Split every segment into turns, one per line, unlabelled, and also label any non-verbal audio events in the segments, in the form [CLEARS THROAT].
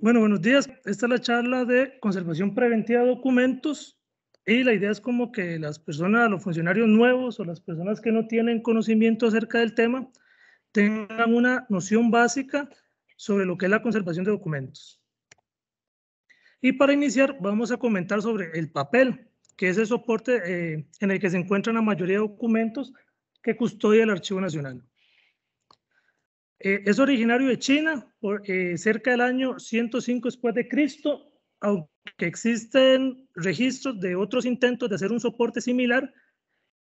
Bueno, buenos días. Esta es la charla de conservación preventiva de documentos y la idea es como que las personas, los funcionarios nuevos o las personas que no tienen conocimiento acerca del tema tengan una noción básica sobre lo que es la conservación de documentos. Y para iniciar vamos a comentar sobre el papel, que es el soporte eh, en el que se encuentran la mayoría de documentos que custodia el Archivo Nacional. Eh, es originario de China, eh, cerca del año 105 después de Cristo, aunque existen registros de otros intentos de hacer un soporte similar.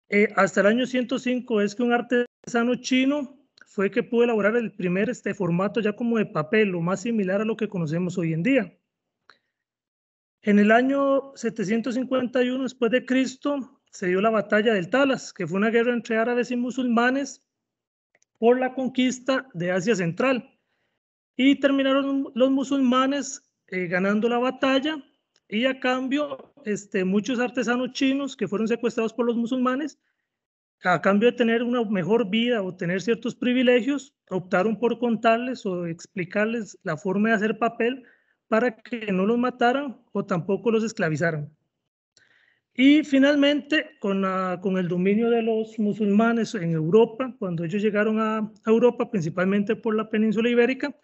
Eh, hasta el año 105 es que un artesano chino fue que pudo elaborar el primer este formato ya como de papel, lo más similar a lo que conocemos hoy en día. En el año 751 después de Cristo se dio la batalla del Talas, que fue una guerra entre árabes y musulmanes por la conquista de Asia Central. Y terminaron los musulmanes eh, ganando la batalla y a cambio este, muchos artesanos chinos que fueron secuestrados por los musulmanes, a cambio de tener una mejor vida o tener ciertos privilegios, optaron por contarles o explicarles la forma de hacer papel para que no los mataran o tampoco los esclavizaran. Y finalmente, con, el dominio de los musulmanes en Europa, cuando ellos llegaron a Europa, principalmente por la península ibérica,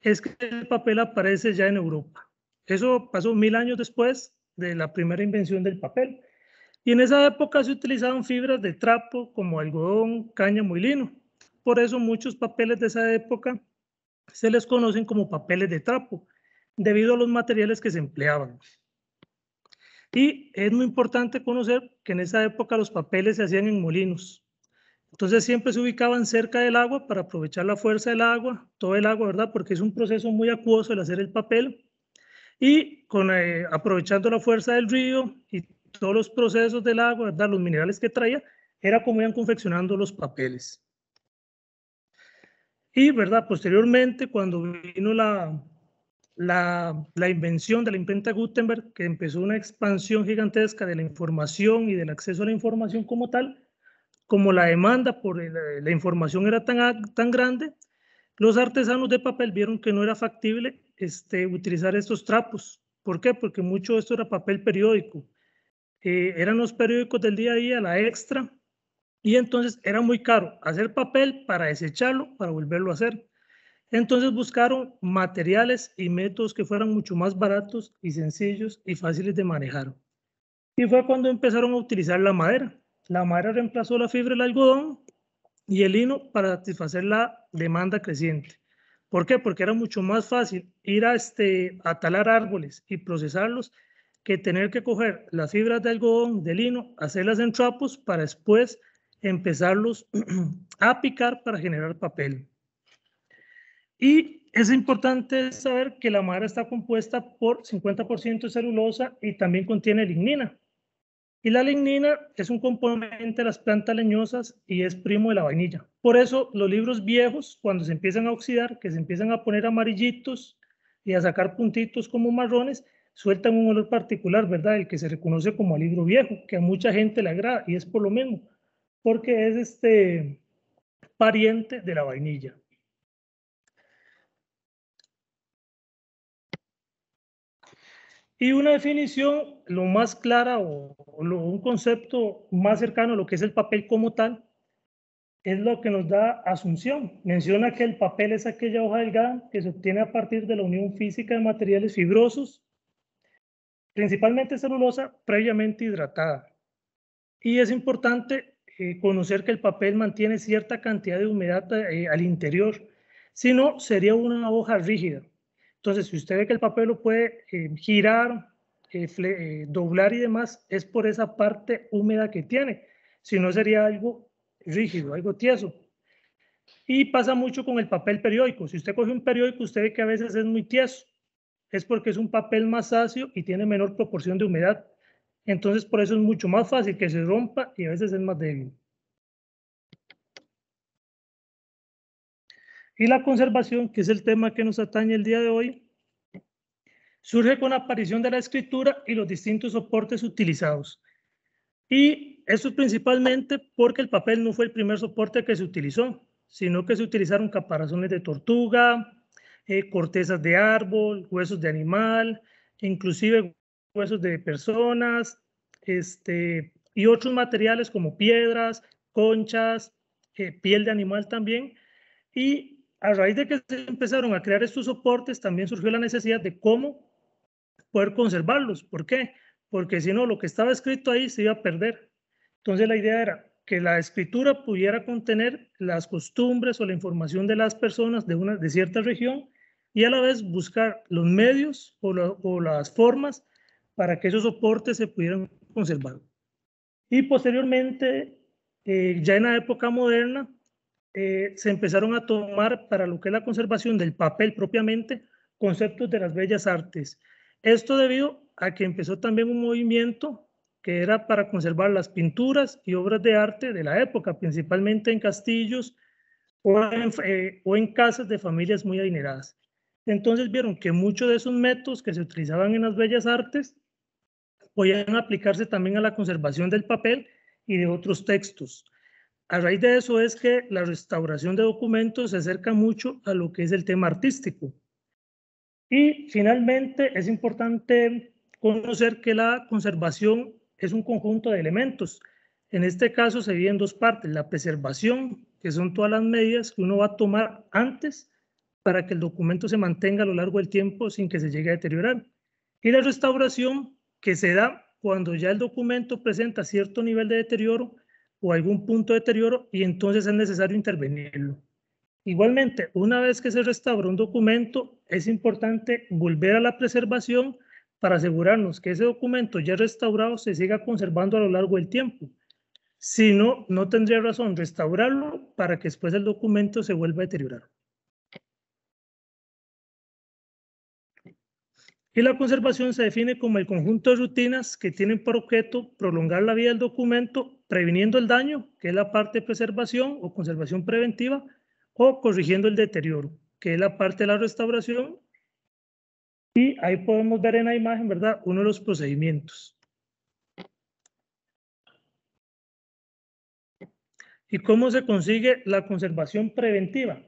es que el papel aparece ya en Europa. Eso pasó mil años después de la primera invención del papel. Y en esa época se utilizaban fibras de trapo como algodón, caña, muy lino. Por eso muchos papeles de esa época se les conocen como papeles de trapo, debido a los materiales que se empleaban. Y es muy importante conocer que en esa época los papeles se hacían en molinos. Entonces siempre se ubicaban cerca del agua para aprovechar la fuerza del agua, todo el agua, ¿verdad? Porque es un proceso muy acuoso el hacer el papel. Y con, eh, aprovechando la fuerza del río y todos los procesos del agua, ¿verdad? Los minerales que traía, era como iban confeccionando los papeles. Y, ¿verdad? Posteriormente, cuando vino la, la, invención de la imprenta Gutenberg, que empezó una expansión gigantesca de la información y del acceso a la información como tal, como la demanda por eh, la, información era tan, tan grande, los artesanos de papel vieron que no era factible este, utilizar estos trapos. ¿Por qué? Porque mucho de esto era papel periódico. Eh, eran los periódicos del día a día, la extra, y entonces era muy caro hacer papel para desecharlo, para volverlo a hacer. Entonces buscaron materiales y métodos que fueran mucho más baratos y sencillos y fáciles de manejar. Y fue cuando empezaron a utilizar la madera. La madera reemplazó la fibra, el algodón y el lino para satisfacer la demanda creciente. ¿Por qué? Porque era mucho más fácil ir a, este, talar árboles y procesarlos que tener que coger las fibras de algodón, de lino, hacerlas en trapos para después empezarlos [CLEARS THROAT] a picar para generar papel. Y es importante saber que la madera está compuesta por 50% celulosa y también contiene lignina. Y la lignina es un componente de las plantas leñosas y es primo de la vainilla. Por eso los libros viejos, cuando se empiezan a oxidar, que se empiezan a poner amarillitos y a sacar puntitos como marrones, sueltan un olor particular, ¿verdad? El que se reconoce como libro viejo, que a mucha gente le agrada y es por lo mismo, porque es este pariente de la vainilla. y una definición lo más clara o, un concepto más cercano a lo que es el papel como tal es lo que nos da Asunción. Menciona que el papel es aquella hoja delgada que se obtiene a partir de la unión física de materiales fibrosos, principalmente celulosa, previamente hidratada. Y es importante eh, conocer que el papel mantiene cierta cantidad de humedad eh, al interior, si no sería una hoja rígida. Entonces, si usted ve que el papel lo puede eh, girar, eh, eh, doblar y demás, es por esa parte húmeda que tiene. Si no, sería algo rígido, algo tieso. Y pasa mucho con el papel periódico. Si usted coge un periódico, usted ve que a veces es muy tieso. Es porque es un papel más ácido y tiene menor proporción de humedad. Entonces, por eso es mucho más fácil que se rompa y a veces es más débil. Y la conservación, que es el tema que nos atañe el día de hoy, surge con la aparición de la escritura y los distintos soportes utilizados. Y es principalmente porque el papel no fue el primer soporte que se utilizó, sino que se utilizaron caparazones de tortuga, eh, cortezas de árbol, huesos de animal, inclusive huesos de personas, este, y otros materiales como piedras, conchas, eh, piel de animal también. Y a raíz de que se empezaron a crear estos soportes, también surgió la necesidad de cómo poder conservarlos. ¿Por qué? Porque si no, lo que estaba escrito ahí se iba a perder. Entonces la idea era que la escritura pudiera contener las costumbres o la información de las personas de, una, de cierta región y a la vez buscar los medios o, las formas para que esos soportes se pudieran conservar. Y posteriormente, eh, ya en la época moderna, eh, se empezaron a tomar para lo que es la conservación del papel propiamente conceptos de las bellas artes. Esto debido a que empezó también un movimiento que era para conservar las pinturas y obras de arte de la época, principalmente en castillos eh, o en, casas de familias muy adineradas. Entonces vieron que muchos de esos métodos que se utilizaban en las bellas artes podían aplicarse también a la conservación del papel y de otros textos. A raíz de eso es que la restauración de documentos se acerca mucho a lo que es el tema artístico. Y finalmente es importante conocer que la conservación es un conjunto de elementos. En este caso se divide en dos partes, la preservación, que son todas las medidas que uno va a tomar antes para que el documento se mantenga a lo largo del tiempo sin que se llegue a deteriorar. Y la restauración, que se da cuando ya el documento presenta cierto nivel de deterioro o algún punto de deterioro y entonces es necesario intervenirlo. Igualmente, una vez que se restaura un documento, es importante volver a la preservación para asegurarnos que ese documento ya restaurado se siga conservando a lo largo del tiempo. Si no, no tendría razón restaurarlo para que después el documento se vuelva a deteriorar. Y la conservación se define como el conjunto de rutinas que tienen por objeto prolongar la vida del documento, previniendo el daño, que es la parte de preservación o conservación preventiva, o corrigiendo el deterioro, que es la parte de la restauración. Y ahí podemos ver en la imagen, ¿verdad? Uno de los procedimientos. ¿Y cómo se consigue la conservación preventiva?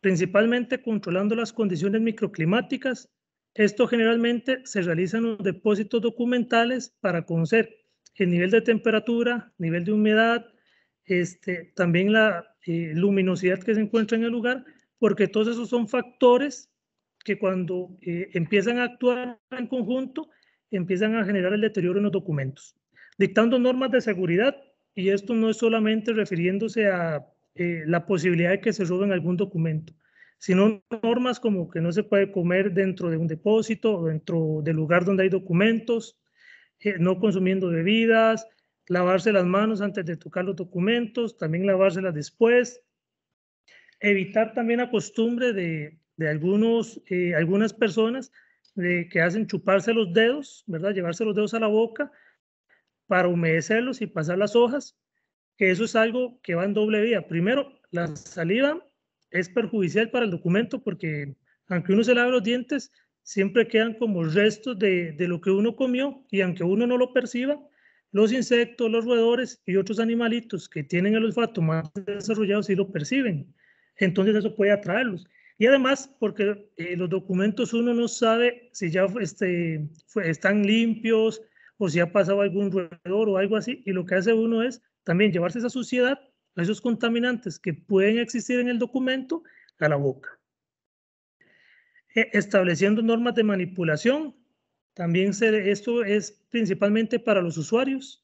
Principalmente controlando las condiciones microclimáticas. Esto generalmente se realiza en los depósitos documentales para conocer el nivel de temperatura, nivel de humedad, este, también la eh, luminosidad que se encuentra en el lugar, porque todos esos son factores que cuando eh, empiezan a actuar en conjunto, empiezan a generar el deterioro en los documentos, dictando normas de seguridad, y esto no es solamente refiriéndose a eh, la posibilidad de que se roben algún documento, sino normas como que no se puede comer dentro de un depósito o dentro del lugar donde hay documentos, no consumiendo bebidas, lavarse las manos antes de tocar los documentos, también lavárselas después, evitar también la costumbre de, algunos, eh, algunas personas de, que hacen chuparse los dedos, ¿verdad? Llevarse los dedos a la boca para humedecerlos y pasar las hojas, que eso es algo que va en doble vía. Primero, la saliva es perjudicial para el documento porque aunque uno se lave los dientes, siempre quedan como restos de lo que uno comió y aunque uno no lo perciba, los insectos, los roedores y otros animalitos que tienen el olfato más desarrollado sí lo perciben. Entonces eso puede atraerlos. Y además, porque eh, los documentos uno no sabe si ya este, están limpios o si ha pasado algún roedor o algo así. Y lo que hace uno es también llevarse esa suciedad, esos contaminantes que pueden existir en el documento, a la boca. E, estableciendo normas de manipulación también se, esto es principalmente para los usuarios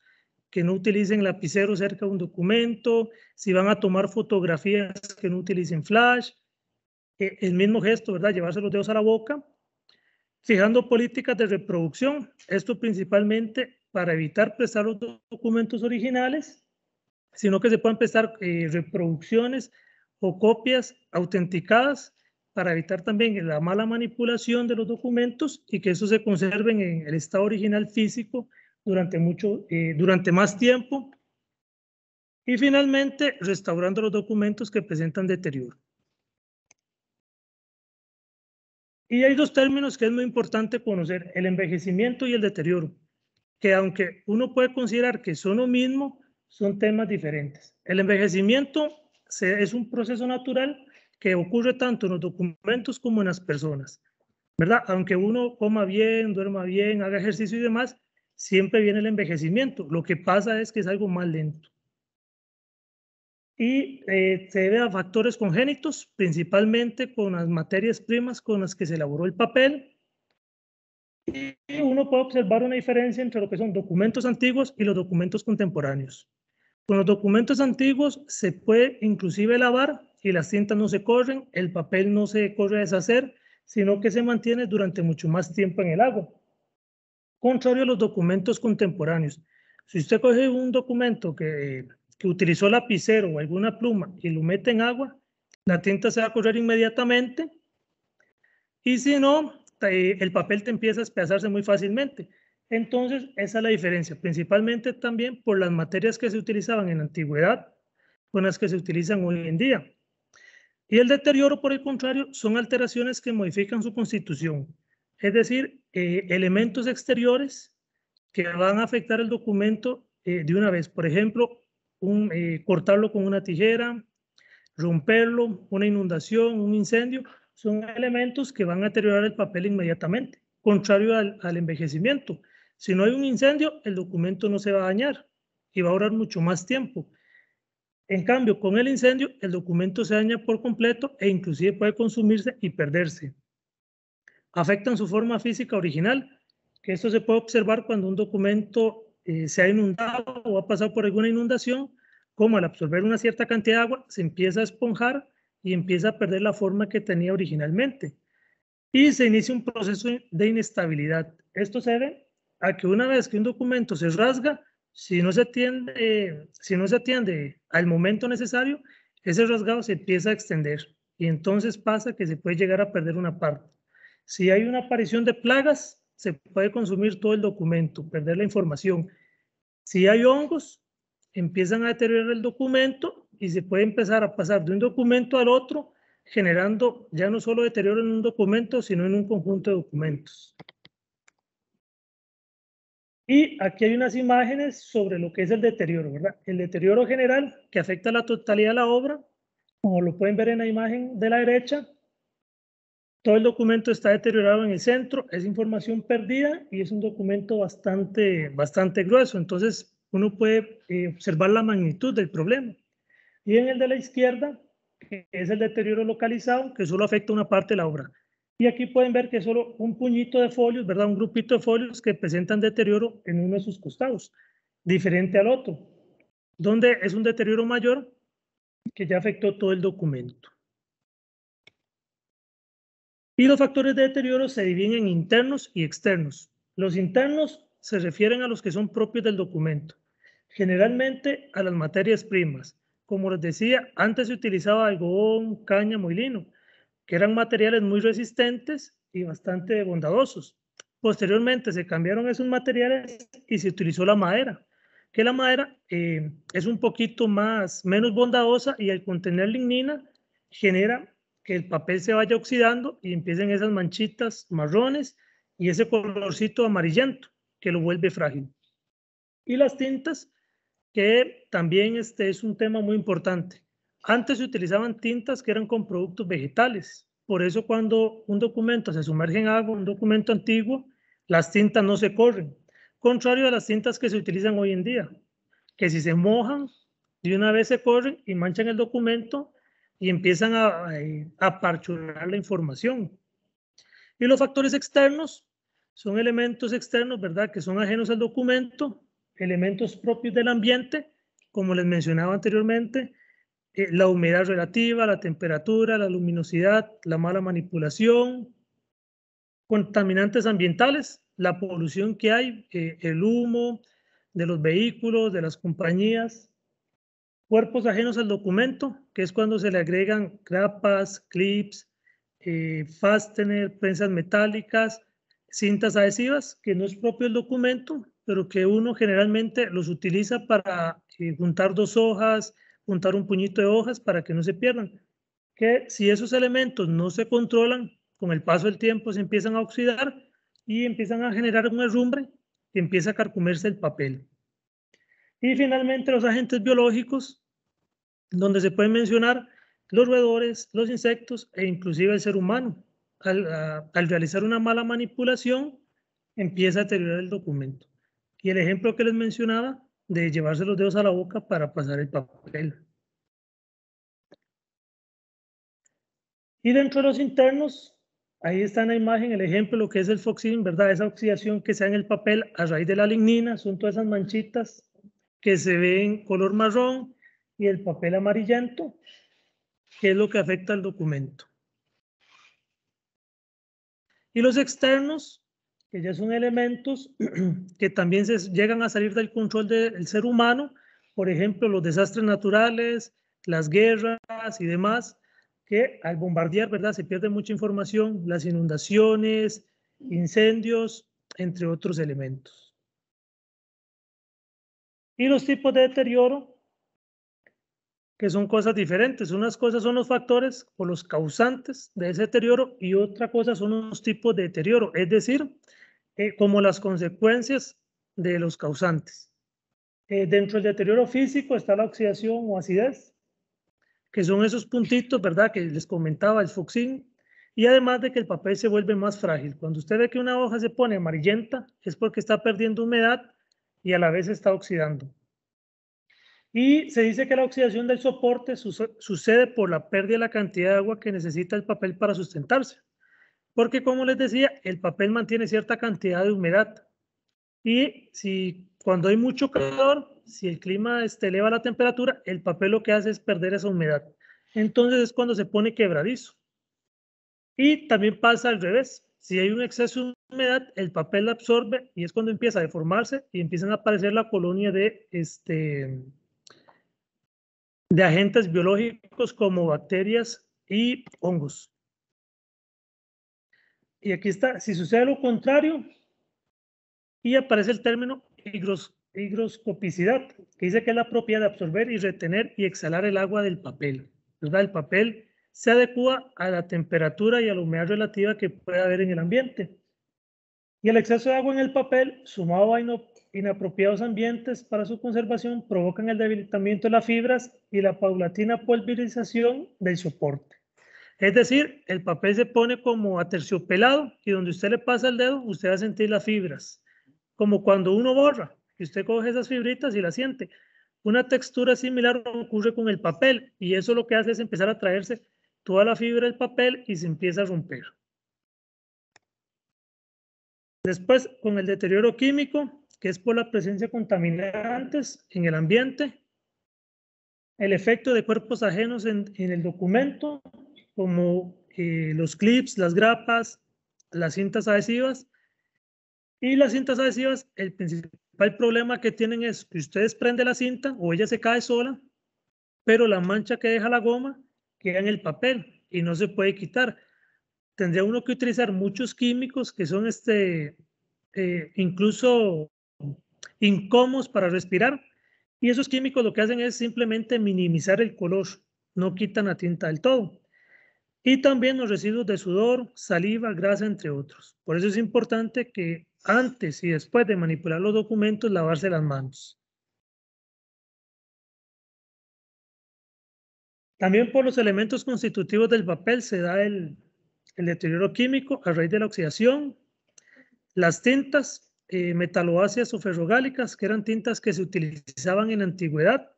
que no utilicen lapicero cerca de un documento, si van a tomar fotografías que no utilicen flash, e, el mismo gesto, ¿verdad? Llevarse los dedos a la boca. Fijando políticas de reproducción, esto principalmente para evitar prestar los documentos originales, sino que se puedan prestar eh, reproducciones o copias autenticadas para evitar también la mala manipulación de los documentos y que eso se conserven en el estado original físico durante, mucho, eh, durante más tiempo. Y finalmente, restaurando los documentos que presentan deterioro. Y hay dos términos que es muy importante conocer, el envejecimiento y el deterioro, que aunque uno puede considerar que son lo mismo, son temas diferentes. El envejecimiento es un proceso natural que ocurre tanto en los documentos como en las personas, ¿verdad? Aunque uno coma bien, duerma bien, haga ejercicio y demás, siempre viene el envejecimiento. Lo que pasa es que es algo más lento. Y eh, se debe a factores congénitos, principalmente con las materias primas con las que se elaboró el papel. Y uno puede observar una diferencia entre lo que son documentos antiguos y los documentos contemporáneos. Con los documentos antiguos se puede inclusive lavar y las tintas no se corren, el papel no se corre a deshacer, sino que se mantiene durante mucho más tiempo en el agua. Contrario a los documentos contemporáneos, si usted coge un documento que, que utilizó lapicero o alguna pluma y lo mete en agua, la tinta se va a correr inmediatamente y si no, eh, el papel te empieza a espesarse muy fácilmente. Entonces, esa es la diferencia, principalmente también por las materias que se utilizaban en la antigüedad con las que se utilizan hoy en día. Y el deterioro, por el contrario, son alteraciones que modifican su constitución, es decir, eh, elementos exteriores que van a afectar el documento eh, de una vez. Por ejemplo, eh, cortarlo con una tijera, romperlo, una inundación, un incendio, son elementos que van a deteriorar el papel inmediatamente, contrario al, al envejecimiento. Si no hay un incendio, el documento no se va a dañar y va a durar mucho más tiempo. En cambio, con el incendio, el documento se daña por completo e inclusive puede consumirse y perderse. Afectan su forma física original, que esto se puede observar cuando un documento eh, se ha inundado o ha pasado por alguna inundación, como al absorber una cierta cantidad de agua se empieza a esponjar y empieza a perder la forma que tenía originalmente. Y se inicia un proceso de inestabilidad. Esto se debe a que una vez que un documento se rasga, si no se atiende, si no se atiende al momento necesario, ese rasgado se empieza a extender y entonces pasa que se puede llegar a perder una parte. Si hay una aparición de plagas, se puede consumir todo el documento, perder la información. Si hay hongos, empiezan a deteriorar el documento y se puede empezar a pasar de un documento al otro, generando ya no solo deterioro en un documento, sino en un conjunto de documentos. Y aquí hay unas imágenes sobre lo que es el deterioro, ¿verdad? El deterioro general que afecta a la totalidad de la obra, como lo pueden ver en la imagen de la derecha, todo el documento está deteriorado en el centro, es información perdida y es un documento bastante, bastante grueso, entonces uno puede eh, observar la magnitud del problema. Y en el de la izquierda, es el deterioro localizado, que solo afecta una parte de la obra. Y aquí pueden ver que es solo un puñito de folios, ¿verdad? Un grupito de folios que presentan deterioro en uno de sus costados, diferente al otro, donde es un deterioro mayor que ya afectó todo el documento. Y los factores de deterioro se dividen en internos y externos. Los internos se refieren a los que son propios del documento, generalmente a las materias primas. Como les decía, antes se utilizaba algodón, caña, y que eran materiales muy resistentes y bastante bondadosos. Posteriormente se cambiaron esos materiales y se utilizó la madera, que la madera eh, es un poquito más, menos bondadosa y al contener lignina genera que el papel se vaya oxidando y empiecen esas manchitas marrones y ese colorcito amarillento que lo vuelve frágil. Y las tintas, que también este es un tema muy importante. Antes se utilizaban tintas que eran con productos vegetales. Por eso cuando un documento se sumerge en agua, un documento antiguo, las tintas no se corren. Contrario a las tintas que se utilizan hoy en día, que si se mojan, de una vez se corren y manchan el documento y empiezan a, a parchurar la información. Y los factores externos son elementos externos, ¿verdad? Que son ajenos al documento, elementos propios del ambiente, como les mencionaba anteriormente, eh, la humedad relativa, la temperatura, la luminosidad, la mala manipulación, contaminantes ambientales, la polución que hay, eh, el humo de los vehículos, de las compañías, cuerpos ajenos al documento, que es cuando se le agregan grapas, clips, eh, fastener, prensas metálicas, cintas adhesivas, que no es propio el documento, pero que uno generalmente los utiliza para juntar dos hojas, juntar un puñito de hojas para que no se pierdan. Que si esos elementos no se controlan, con el paso del tiempo se empiezan a oxidar y empiezan a generar un herrumbre que empieza a carcomerse el papel. Y finalmente los agentes biológicos, donde se pueden mencionar los roedores, los insectos e inclusive el ser humano. Al, al realizar una mala manipulación, empieza a deteriorar el documento. Y el ejemplo que les mencionaba de llevarse los dedos a la boca para pasar el papel. Y dentro de los internos, ahí está en la imagen el ejemplo lo que es el foxin, ¿verdad? Esa oxidación que se da en el papel a raíz de la lignina, son todas esas manchitas que se ven color marrón y el papel amarillento, que es lo que afecta al documento. Y los externos que ya son elementos [CLEARS THROAT] que también se llegan a salir del control del ser humano, por ejemplo, los desastres naturales, las guerras y demás, que al bombardear, ¿verdad? Se pierde mucha información, las inundaciones, incendios, entre otros elementos. Y los tipos de deterioro, que son cosas diferentes. Unas cosas son los factores o los causantes de ese deterioro y otra cosa son los tipos de deterioro, es decir, eh, como las consecuencias de los causantes. Eh, dentro del deterioro físico está la oxidación o acidez, que son esos puntitos, ¿verdad? Que les comentaba el fuxín. Y además de que el papel se vuelve más frágil. Cuando usted ve que una hoja se pone amarillenta, es porque está perdiendo humedad y a la vez está oxidando. Y se dice que la oxidación del soporte sucede por la pérdida de la cantidad de agua que necesita el papel para sustentarse porque como les decía, el papel mantiene cierta cantidad de humedad. Y si cuando hay mucho calor, si el clima este, eleva la temperatura, el papel lo que hace es perder esa humedad. Entonces es cuando se pone quebradizo. Y también pasa al revés. Si hay un exceso de humedad, el papel absorbe y es cuando empieza a deformarse y empiezan a aparecer la colonia de, este, de agentes biológicos como bacterias y hongos y aquí está, si sucede lo contrario, y aparece el término higroscopicidad, que dice que es la propiedad de absorber y retener y exhalar el agua del papel. ¿verdad? El papel se adecua a la temperatura y a la humedad relativa que puede haber en el ambiente. Y el exceso de agua en el papel, sumado a inapropiados ambientes para su conservación, provocan el debilitamiento de las fibras y la paulatina pulverización del soporte. Es decir, el papel se pone como aterciopelado y donde usted le pasa el dedo, usted va a sentir las fibras. Como cuando uno borra, que usted coge esas fibritas y las siente. Una textura similar ocurre con el papel y eso lo que hace es empezar a traerse toda la fibra del papel y se empieza a romper. Después, con el deterioro químico, que es por la presencia de contaminantes en el ambiente, el efecto de cuerpos ajenos en el documento, como eh, los clips, las grapas, las cintas adhesivas. Y las cintas adhesivas, el principal problema que tienen es que ustedes prenden la cinta o ella se cae sola, pero la mancha que deja la goma queda en el papel y no se puede quitar. Tendría uno que utilizar muchos químicos que son este, eh, incluso incómodos para respirar. Y esos químicos lo que hacen es simplemente minimizar el color, no quitan la tinta del todo y también los residuos de sudor, saliva, grasa, entre otros. Por eso es importante que antes y después de manipular los documentos, lavarse las manos. También por los elementos constitutivos del papel se da el, deterioro químico a raíz de la oxidación. Las tintas eh, metaloáceas o ferrogálicas, que eran tintas que se utilizaban en la antigüedad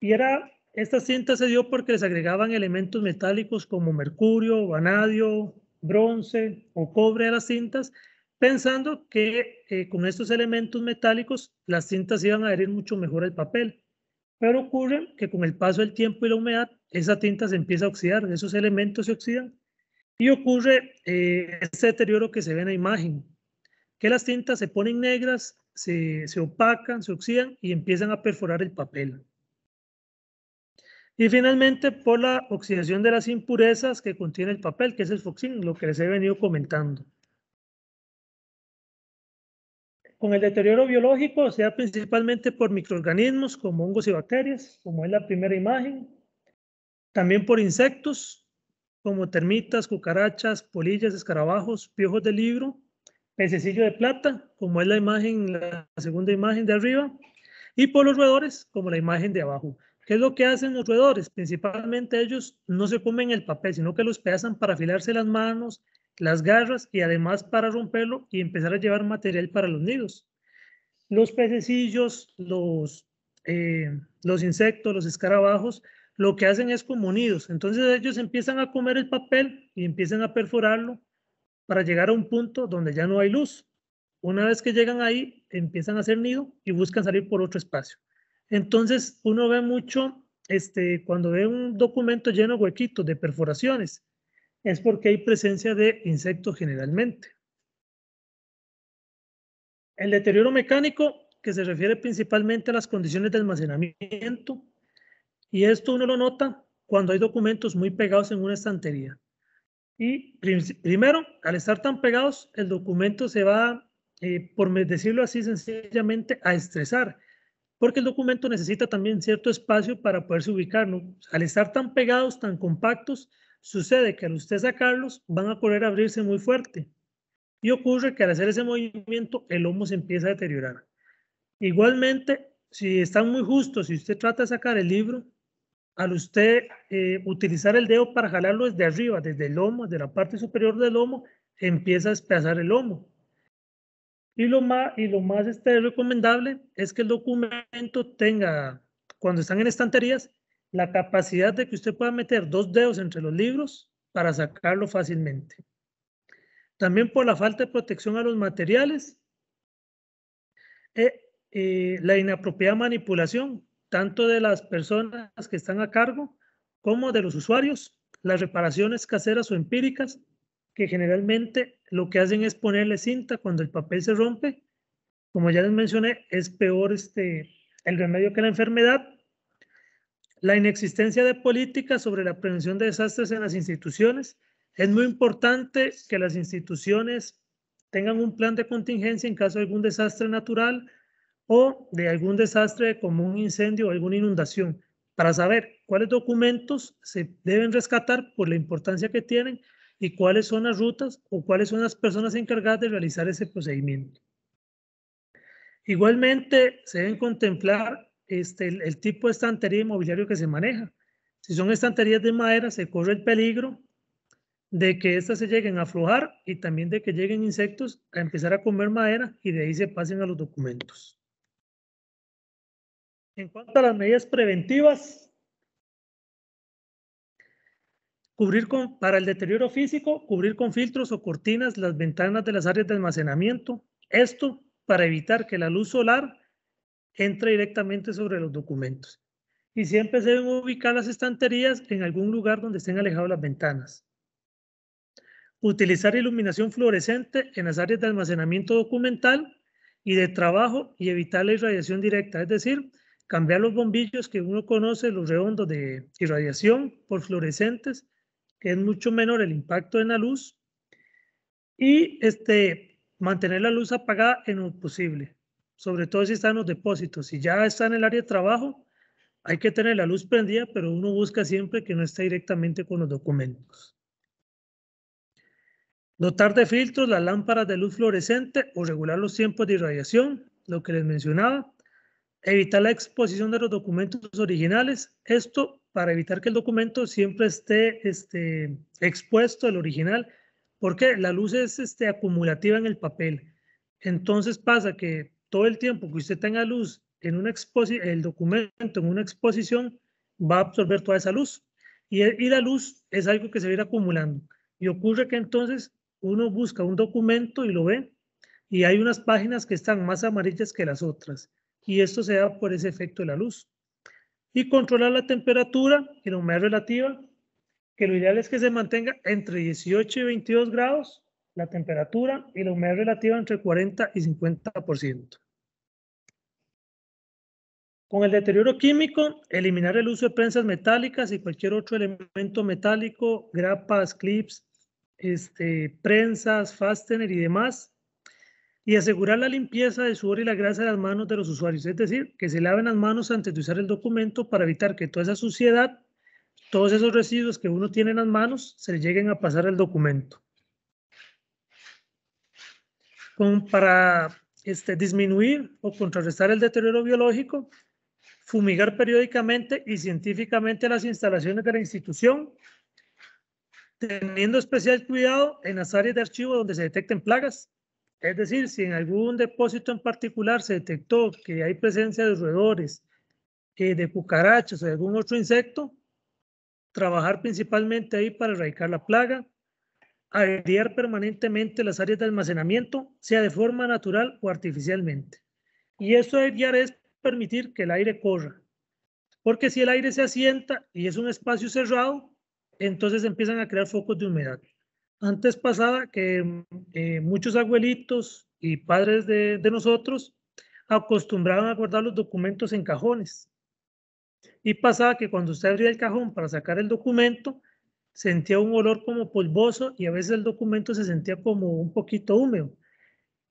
y era esta cinta se dio porque les agregaban elementos metálicos como mercurio, vanadio, bronce o cobre a las cintas, pensando que eh, con estos elementos metálicos las cintas iban a adherir mucho mejor al papel. Pero ocurre que con el paso del tiempo y la humedad, esa tinta se empieza a oxidar, esos elementos se oxidan y ocurre ese eh, este deterioro que se ve en la imagen, que las tintas se ponen negras, se, se opacan, se oxidan y empiezan a perforar el papel. Y finalmente, por la oxidación de las impurezas que contiene el papel, que es el foxín, lo que les he venido comentando. Con el deterioro biológico, o sea principalmente por microorganismos como hongos y bacterias, como es la primera imagen. También por insectos, como termitas, cucarachas, polillas, escarabajos, piojos de libro, pececillo de plata, como es la imagen, la segunda imagen de arriba, y por los roedores, como la imagen de abajo. ¿Qué es lo que hacen los roedores? Principalmente ellos no se comen el papel, sino que los pesan para afilarse las manos, las garras y además para romperlo y empezar a llevar material para los nidos. Los pececillos, los, eh, los insectos, los escarabajos, lo que hacen es como nidos. Entonces ellos empiezan a comer el papel y empiezan a perforarlo para llegar a un punto donde ya no hay luz. Una vez que llegan ahí, empiezan a hacer nido y buscan salir por otro espacio. Entonces, uno ve mucho, este, cuando ve un documento lleno de huequitos, de perforaciones, es porque hay presencia de insectos generalmente. El deterioro mecánico, que se refiere principalmente a las condiciones de almacenamiento, y esto uno lo nota cuando hay documentos muy pegados en una estantería. Y primero, al estar tan pegados, el documento se va, eh, por decirlo así sencillamente, a estresar porque el documento necesita también cierto espacio para poderse ubicar. Al estar tan pegados, tan compactos, sucede que al usted sacarlos van a correr abrirse muy fuerte. Y ocurre que al hacer ese movimiento el lomo se empieza a deteriorar. Igualmente, si están muy justos, si usted trata de sacar el libro, al usted eh, utilizar el dedo para jalarlo desde arriba, desde el lomo, de la parte superior del lomo, empieza a desplazar el lomo. Y lo más, y lo más recomendable es que el documento tenga, cuando están en estanterías, la capacidad de que usted pueda meter dos dedos entre los libros para sacarlo fácilmente. También por la falta de protección a los materiales, eh, eh, la inapropiada manipulación, tanto de las personas que están a cargo como de los usuarios, las reparaciones caseras o empíricas que generalmente lo que hacen es ponerle cinta cuando el papel se rompe. Como ya les mencioné, es peor este, el remedio que la enfermedad. La inexistencia de políticas sobre la prevención de desastres en las instituciones. Es muy importante que las instituciones tengan un plan de contingencia en caso de algún desastre natural o de algún desastre como un incendio o alguna inundación, para saber cuáles documentos se deben rescatar por la importancia que tienen y cuáles son las rutas o cuáles son las personas encargadas de realizar ese procedimiento. Igualmente, se deben contemplar este, el, tipo de estantería inmobiliario que se maneja. Si son estanterías de madera, se corre el peligro de que éstas se lleguen a aflojar y también de que lleguen insectos a empezar a comer madera y de ahí se pasen a los documentos. En cuanto a las medidas preventivas, Cubrir con, para el deterioro físico, cubrir con filtros o cortinas las ventanas de las áreas de almacenamiento. Esto para evitar que la luz solar entre directamente sobre los documentos. Y siempre se deben ubicar las estanterías en algún lugar donde estén alejadas las ventanas. Utilizar iluminación fluorescente en las áreas de almacenamiento documental y de trabajo y evitar la irradiación directa, es decir, cambiar los bombillos que uno conoce, los redondos de irradiación, por fluorescentes es mucho menor el impacto en la luz y este, mantener la luz apagada en lo posible, sobre todo si están los depósitos. Si ya está en el área de trabajo, hay que tener la luz prendida, pero uno busca siempre que no esté directamente con los documentos. Dotar de filtros las lámparas de luz fluorescente o regular los tiempos de irradiación, lo que les mencionaba. Evitar la exposición de los documentos originales. Esto para evitar que el documento siempre esté este, expuesto al original, porque la luz es este, acumulativa en el papel. Entonces pasa que todo el tiempo que usted tenga luz en una exposición, el documento en una exposición va a absorber toda esa luz. Y, y la luz es algo que se va ir acumulando. Y ocurre que entonces uno busca un documento y lo ve, y hay unas páginas que están más amarillas que las otras. Y esto se da por ese efecto de la luz y controlar la temperatura y la humedad relativa, que lo ideal es que se mantenga entre 18 y 22 grados la temperatura y la humedad relativa entre 40 y 50%. Con el deterioro químico, eliminar el uso de prensas metálicas y cualquier otro elemento metálico, grapas, clips, este, prensas, fastener y demás, y asegurar la limpieza de sudor y la grasa de las manos de los usuarios, es decir, que se laven las manos antes de usar el documento para evitar que toda esa suciedad, todos esos residuos que uno tiene en las manos, se le lleguen a pasar al documento. para este, disminuir o contrarrestar el deterioro biológico, fumigar periódicamente y científicamente las instalaciones de la institución, teniendo especial cuidado en las áreas de archivo donde se detecten plagas, es decir, si en algún depósito en particular se detectó que hay presencia de roedores, eh, de cucarachas o de algún otro insecto, trabajar principalmente ahí para erradicar la plaga, airear permanentemente las áreas de almacenamiento, sea de forma natural o artificialmente. Y eso de es permitir que el aire corra, porque si el aire se asienta y es un espacio cerrado, entonces empiezan a crear focos de humedad. Antes pasaba que eh, muchos abuelitos y padres de, nosotros acostumbraban a guardar los documentos en cajones. Y pasaba que cuando usted abría el cajón para sacar el documento, sentía un olor como polvoso y a veces el documento se sentía como un poquito húmedo.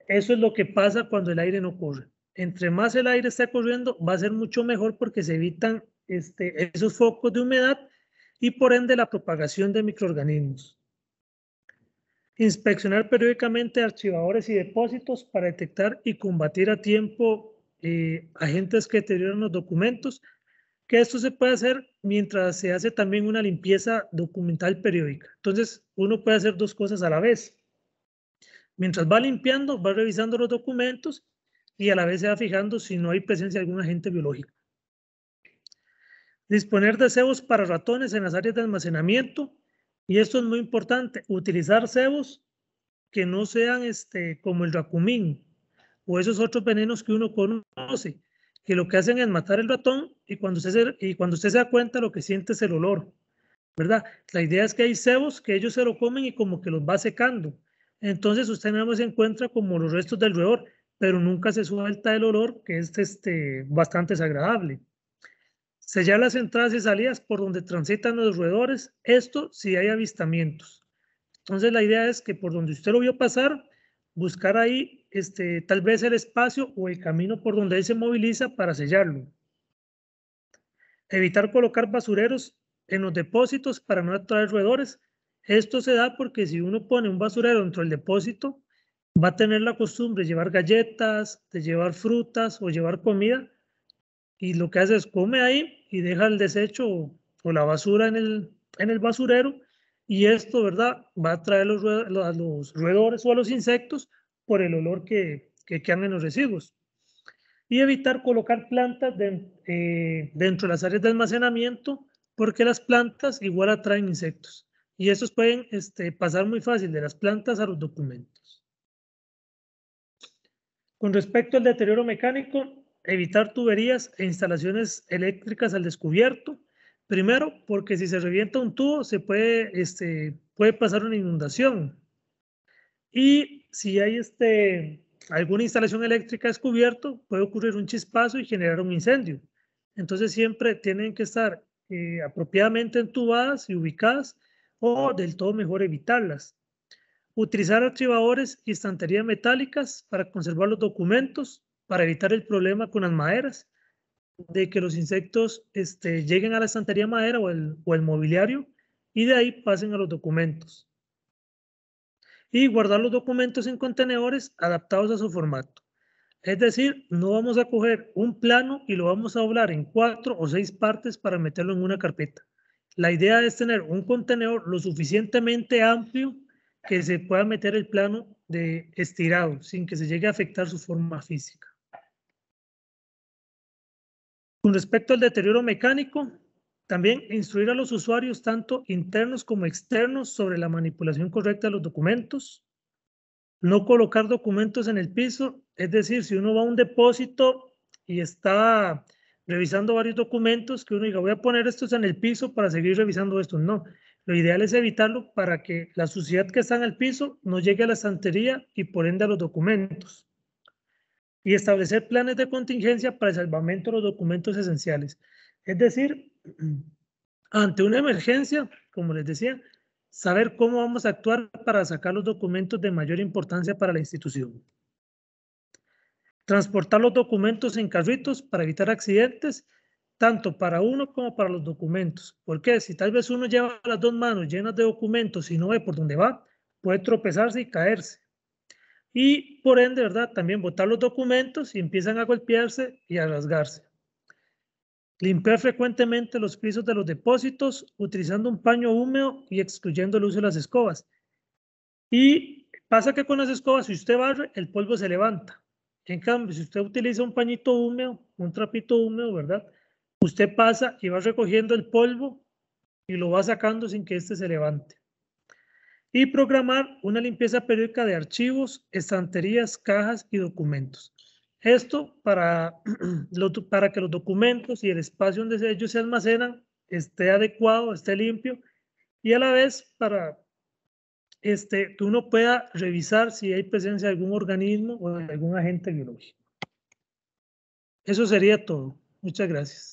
Eso es lo que pasa cuando el aire no corre. Entre más el aire está corriendo, va a ser mucho mejor porque se evitan este, esos focos de humedad y por ende la propagación de microorganismos. Inspeccionar periódicamente archivadores y depósitos para detectar y combatir a tiempo eh, agentes que deterioran los documentos. Que esto se puede hacer mientras se hace también una limpieza documental periódica. Entonces, uno puede hacer dos cosas a la vez. Mientras va limpiando, va revisando los documentos y a la vez se va fijando si no hay presencia de algún agente biológico. Disponer de cebos para ratones en las áreas de almacenamiento y esto es muy importante, utilizar cebos que no sean este, como el racumín o esos otros venenos que uno conoce, que lo que hacen es matar el ratón y cuando usted se, y cuando usted se da cuenta lo que siente es el olor, ¿verdad? La idea es que hay cebos que ellos se lo comen y como que los va secando. Entonces usted no más se encuentra como los restos del roedor, pero nunca se suelta el olor, que es este, bastante desagradable. Sellar las entradas y salidas por donde transitan los roedores, esto si hay avistamientos. Entonces la idea es que por donde usted lo vio pasar, buscar ahí este, tal vez el espacio o el camino por donde él se moviliza para sellarlo. Evitar colocar basureros en los depósitos para no atraer roedores. Esto se da porque si uno pone un basurero dentro del depósito, va a tener la costumbre de llevar galletas, de llevar frutas o llevar comida y lo que hace es come ahí y deja el desecho o la basura en el, basurero y esto, ¿verdad? Va a traer los, a los roedores o a los insectos por el olor que, que quedan en los residuos. Y evitar colocar plantas eh, dentro de las áreas de almacenamiento porque las plantas igual atraen insectos. Y estos pueden este, pasar muy fácil de las plantas a los documentos. Con respecto al deterioro mecánico, Evitar tuberías e instalaciones eléctricas al descubierto. Primero, porque si se revienta un tubo, se puede, este, puede pasar una inundación. Y si hay este, alguna instalación eléctrica descubierto, puede ocurrir un chispazo y generar un incendio. Entonces siempre tienen que estar eh, apropiadamente entubadas y ubicadas o del todo mejor evitarlas. Utilizar archivadores y estanterías metálicas para conservar los documentos para evitar el problema con las maderas, de que los insectos este, lleguen a la estantería madera o el, o el mobiliario y de ahí pasen a los documentos. Y guardar los documentos en contenedores adaptados a su formato. Es decir, no vamos a coger un plano y lo vamos a doblar en cuatro o seis partes para meterlo en una carpeta. La idea es tener un contenedor lo suficientemente amplio que se pueda meter el plano de estirado sin que se llegue a afectar su forma física. Con respecto al deterioro mecánico, también instruir a los usuarios, tanto internos como externos, sobre la manipulación correcta de los documentos. No colocar documentos en el piso, es decir, si uno va a un depósito y está revisando varios documentos, que uno diga, voy a poner estos en el piso para seguir revisando estos. No, lo ideal es evitarlo para que la suciedad que está en el piso no llegue a la estantería y por ende a los documentos y establecer planes de contingencia para el salvamento de los documentos esenciales. Es decir, [CLEARS THROAT] ante una emergencia, como les decía, saber cómo vamos a actuar para sacar los documentos de mayor importancia para la institución. Transportar los documentos en carritos para evitar accidentes, tanto para uno como para los documentos. Porque si tal vez uno lleva las dos manos llenas de documentos y no ve por dónde va, puede tropezarse y caerse y por ende, ¿verdad? También botar los documentos y empiezan a golpearse y a rasgarse. Limpiar frecuentemente los pisos de los depósitos utilizando un paño húmedo y excluyendo el uso de las escobas. Y pasa que con las escobas, si usted barre, el polvo se levanta. En cambio, si usted utiliza un pañito húmedo, un trapito húmedo, ¿verdad? Usted pasa y va recogiendo el polvo y lo va sacando sin que éste se levante y programar una limpieza periódica de archivos, estanterías, cajas y documentos. Esto para, [CLEARS THROAT] para que los documentos y el espacio donde ellos se almacenan esté adecuado, esté limpio y a la vez para este, que uno pueda revisar si hay presencia de algún organismo o de algún agente biológico. Eso sería todo. Muchas gracias.